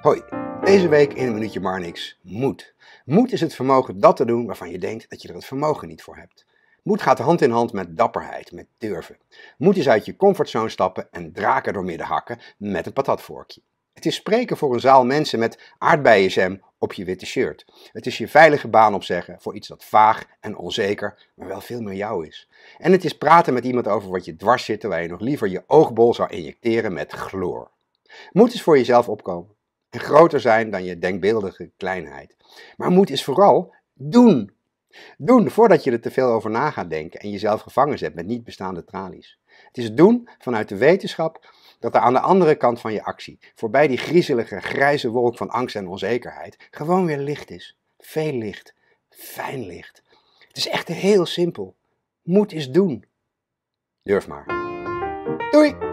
Hoi, deze week in een minuutje maar niks. Moed. Moed is het vermogen dat te doen waarvan je denkt dat je er het vermogen niet voor hebt. Moed gaat hand in hand met dapperheid, met durven. Moed is uit je comfortzone stappen en draken door midden hakken met een patatvorkje. Het is spreken voor een zaal mensen met aardbeienjam op je witte shirt. Het is je veilige baan opzeggen voor iets dat vaag en onzeker, maar wel veel meer jou is. En het is praten met iemand over wat je dwars zit, terwijl je nog liever je oogbol zou injecteren met chloor. Moed is voor jezelf opkomen en groter zijn dan je denkbeeldige kleinheid. Maar moed is vooral doen. Doen voordat je er te veel over na gaat denken en jezelf gevangen zet met niet bestaande tralies. Het is doen vanuit de wetenschap dat er aan de andere kant van je actie, voorbij die griezelige grijze wolk van angst en onzekerheid, gewoon weer licht is. Veel licht, fijn licht. Het is echt heel simpel. Moed is doen. Durf maar. Doei!